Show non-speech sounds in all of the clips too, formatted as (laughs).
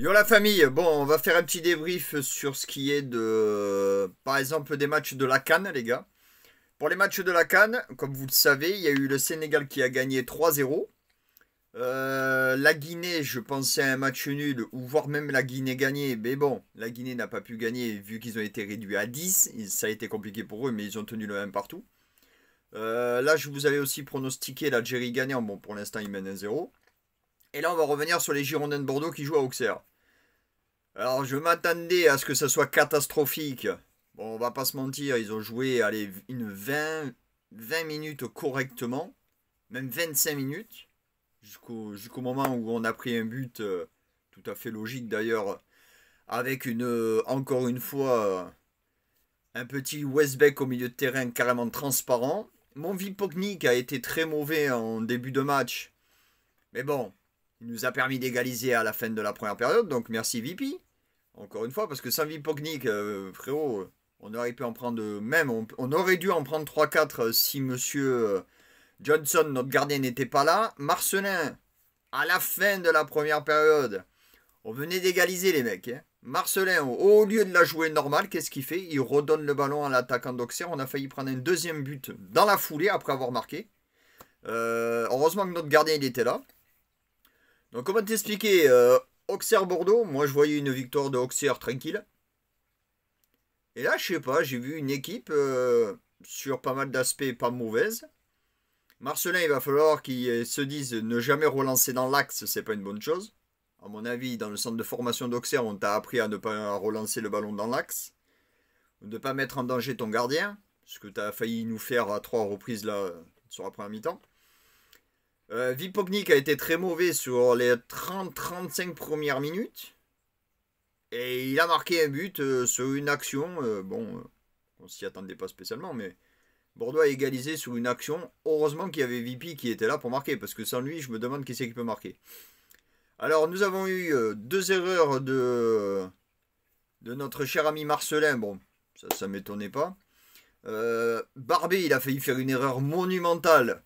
Yo la famille, bon on va faire un petit débrief sur ce qui est de par exemple des matchs de la Cannes les gars. Pour les matchs de la Cannes, comme vous le savez, il y a eu le Sénégal qui a gagné 3-0. Euh, la Guinée, je pensais à un match nul, ou voire même la Guinée gagnée, mais bon, la Guinée n'a pas pu gagner vu qu'ils ont été réduits à 10. Ça a été compliqué pour eux, mais ils ont tenu le même partout. Euh, là, je vous avais aussi pronostiqué l'Algérie gagnant. Bon, pour l'instant, ils mènent 1-0. Et là, on va revenir sur les Girondins de Bordeaux qui jouent à Auxerre. Alors, je m'attendais à ce que ça soit catastrophique. Bon, on va pas se mentir, ils ont joué allez, une 20, 20 minutes correctement, même 25 minutes, jusqu'au moment où on a pris un but euh, tout à fait logique d'ailleurs, avec une euh, encore une fois euh, un petit Westbeck au milieu de terrain carrément transparent. Mon VIPognik a été très mauvais en début de match, mais bon, il nous a permis d'égaliser à la fin de la première période, donc merci VIP, Encore une fois, parce que sans Vipognik, euh, frérot, on aurait pu en prendre même, on, aurait dû en prendre 3-4 euh, si monsieur euh, Johnson, notre gardien, n'était pas là. Marcelin, à la fin de la première période, on venait d'égaliser les mecs. Hein. Marcelin, au lieu de la jouer normale, qu'est-ce qu'il fait Il redonne le ballon à l'attaquant Doxer, On a failli prendre un deuxième but dans la foulée après avoir marqué. heureusement que notre gardien il était là. Donc comment t'expliquer euh, Auxerre-Bordeaux, moi je voyais une victoire de Auxerre tranquille. Et là, je sais pas, j'ai vu une équipe euh, sur pas mal d'aspects pas mauvaise. Marcelin, il va falloir qu'il euh, se dise ne jamais relancer dans l'axe, c'est pas une bonne chose. À mon avis, dans le centre de formation d'Auxerre, on t'a appris à ne pas relancer le ballon dans l'axe, de ne pas mettre en danger ton gardien, ce que tu as failli nous faire à trois reprises là sur la première mi-temps. Euh, a été très mauvais sur les 30-35 premières minutes. Et il a marqué un but euh, sur une action. Euh, bon, euh, on s'y attendait pas spécialement, mais Bordeaux a égalisé sur une action. Heureusement qu'il y avait Vipi qui était là pour marquer, parce que sans lui, je me demande qui c'est qui peut marquer. Alors, nous avons eu deux erreurs de, de notre cher ami Marcelin. Bon, ça, ça m'étonnait pas. Barbé, il a failli faire une erreur monumentale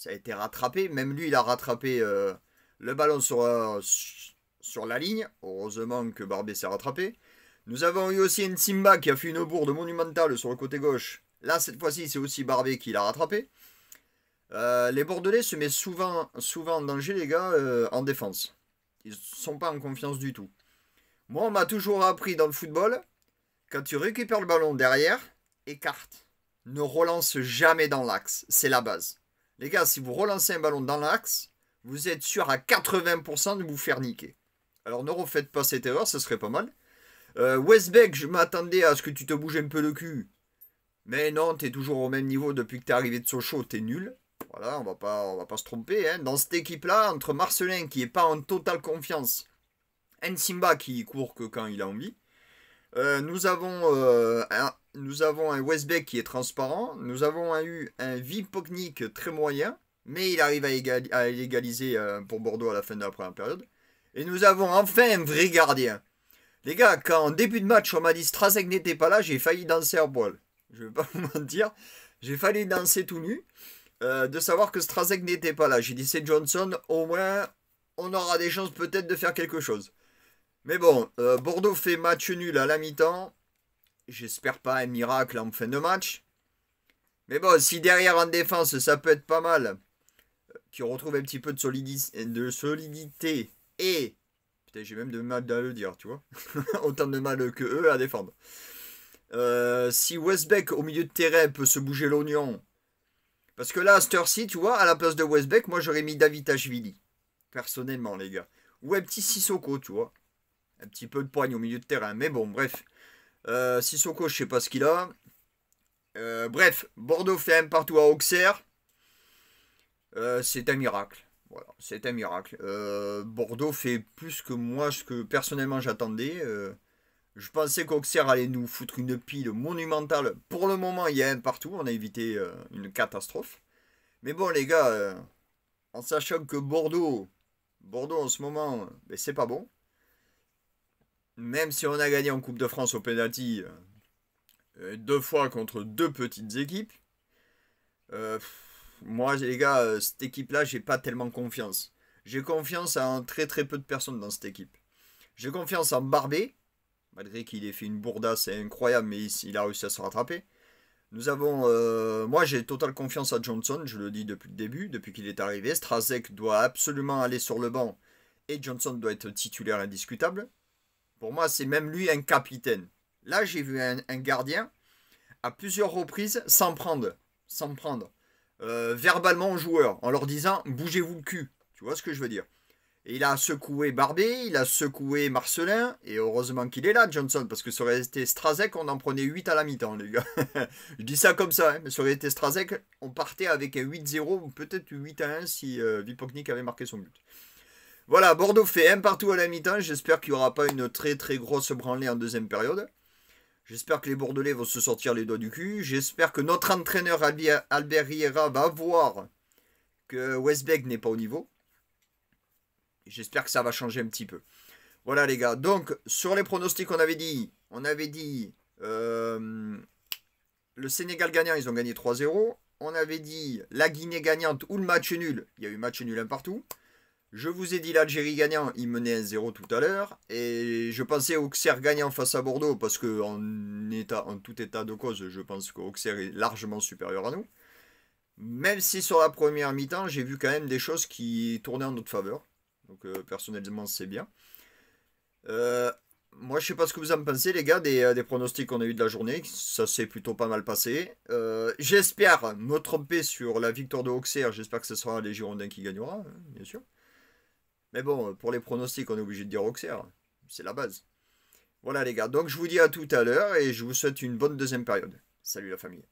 ça a été rattrapé. Même lui, il a rattrapé euh, le ballon sur, euh, sur la ligne. Heureusement que Barbet s'est rattrapé. Nous avons eu aussi Simba qui a fait une bourde monumentale sur le côté gauche. Là, cette fois-ci, c'est aussi Barbé qui l'a rattrapé. Euh, les Bordelais se mettent souvent, souvent en danger, les gars, en défense. Ils ne sont pas en confiance du tout. Moi, on m'a toujours appris dans le football, quand tu récupères le ballon derrière, écarte. Ne relance jamais dans l'axe. C'est la base. Les gars, si vous relancez un ballon dans l'axe, vous êtes sûr à 80% de vous faire niquer. Alors ne refaites pas cette erreur, ce serait pas mal. Euh, Westbeck, je m'attendais à ce que tu te bouges un peu le cul. Mais non, t'es toujours au même niveau depuis que t'es arrivé de Sochaux, t'es nul. Voilà, on va pas, on va pas se tromper. Hein. Dans cette équipe-là, entre Marcelin qui est pas en totale confiance, Simba qui court que quand il a envie, euh, nous avons euh, nous avons un Westbeck qui est transparent, nous avons eu un Vipoknik très moyen, mais il arrive à, l'égaliser égaliser euh, pour Bordeaux à la fin de la première période. Et nous avons enfin un vrai gardien. Les gars, quand en début de match on m'a dit Strazek n'était pas là, j'ai failli danser à poil. Je vais pas (laughs) vous mentir, j'ai failli danser tout nu. Euh, de savoir que Strazek n'était pas là. J'ai dit c'est Johnson, au moins on aura des chances peut-être de faire quelque chose. Mais bon, euh, Bordeaux fait match nul à la mi-temps. J'espère pas un miracle en fin de match. Mais bon, si derrière en défense, ça peut être pas mal. Tu euh, retrouves un petit peu de, de solidité. Et... Putain, j'ai même de mal à le dire, tu vois. (laughs) Autant de mal que eux à défendre. Euh, si Westbeck au milieu de terrain peut se bouger l'oignon. Parce que là, à cette tu vois, à la place de Westbeck, moi j'aurais mis David Tachvili. Personnellement, les gars. Ou un petit Sissoko, tu vois. Un petit peu de poigne au milieu de terrain. Mais bon, bref. Euh, Sissoko, je sais pas ce qu'il a. Euh, bref, Bordeaux fait un partout à Auxerre. Euh, c'est un miracle. Voilà, c'est un miracle. Bordeaux fait plus que moi, ce que personnellement j'attendais. je pensais qu'Auxerre allait nous foutre une pile monumentale. Pour le moment, il y a un partout. On a évité une catastrophe. Mais bon, les gars, en sachant que Bordeaux, Bordeaux en ce moment, mais ben, c'est pas bon même si on a gagné en Coupe de France au penalty euh, euh, deux fois contre deux petites équipes, euh, moi les gars, cette équipe-là, j'ai pas tellement confiance. J'ai confiance à très très peu de personnes dans cette équipe. J'ai confiance en Barbé, malgré qu'il ait fait une bourdasse incroyable, mais il, a réussi à se rattraper. Nous avons, moi j'ai totale confiance à Johnson, je le dis depuis le début, depuis qu'il est arrivé. Strazek doit absolument aller sur le banc et Johnson doit être titulaire indiscutable. Pour moi, c'est même lui un capitaine. Là, j'ai vu un, gardien à plusieurs reprises s'en prendre, s'en prendre euh, verbalement aux joueurs en leur disant bougez-vous le cul. Tu vois ce que je veux dire et il a secoué Barbé, il a secoué Marcelin, et heureusement qu'il est là, Johnson, parce que ça aurait été Strazek, on en prenait 8 à la mi-temps, les gars. (laughs) Je dis ça comme ça, hein, mais ça aurait été Strazek, on partait avec un 8-0, ou peut-être 8-1 si euh, Vipoknik avait marqué son but. Voilà, Bordeaux fait un partout à la mi-temps. J'espère qu'il n'y aura pas une très très grosse branlée en deuxième période. J'espère que les Bordelais vont se sortir les doigts du cul. J'espère que notre entraîneur Albert Riera va voir que Westbeck n'est pas au niveau. J'espère que ça va changer un petit peu. Voilà les gars. Donc sur les pronostics, on avait dit, on avait dit euh, le Sénégal gagnant, ils ont gagné 3-0. On avait dit la Guinée gagnante ou le match nul. Il y a eu match nul un partout. Je vous ai dit l'Algérie gagnant, il menait un 0 tout à l'heure. Et je pensais Auxerre gagnant face à Bordeaux, parce que en, tout état de cause, je pense qu'Auxerre est largement supérieur à nous. Même si sur la première mi-temps, j'ai vu quand même des choses qui tournaient en notre faveur. Donc euh, personnellement, c'est bien. Euh, moi, je ne sais pas ce que vous en pensez, les gars, euh, des, pronostics qu'on a eu de la journée. Ça s'est plutôt pas mal passé. j'espère me tromper sur la victoire de Auxerre. J'espère que ce sera les Girondins qui gagneront, hein, bien sûr. Mais bon, pour les pronostics, on est obligé de dire Auxerre. C'est la base. Voilà les gars, donc je vous dis à tout à l'heure et je vous souhaite une bonne deuxième période. Salut la famille.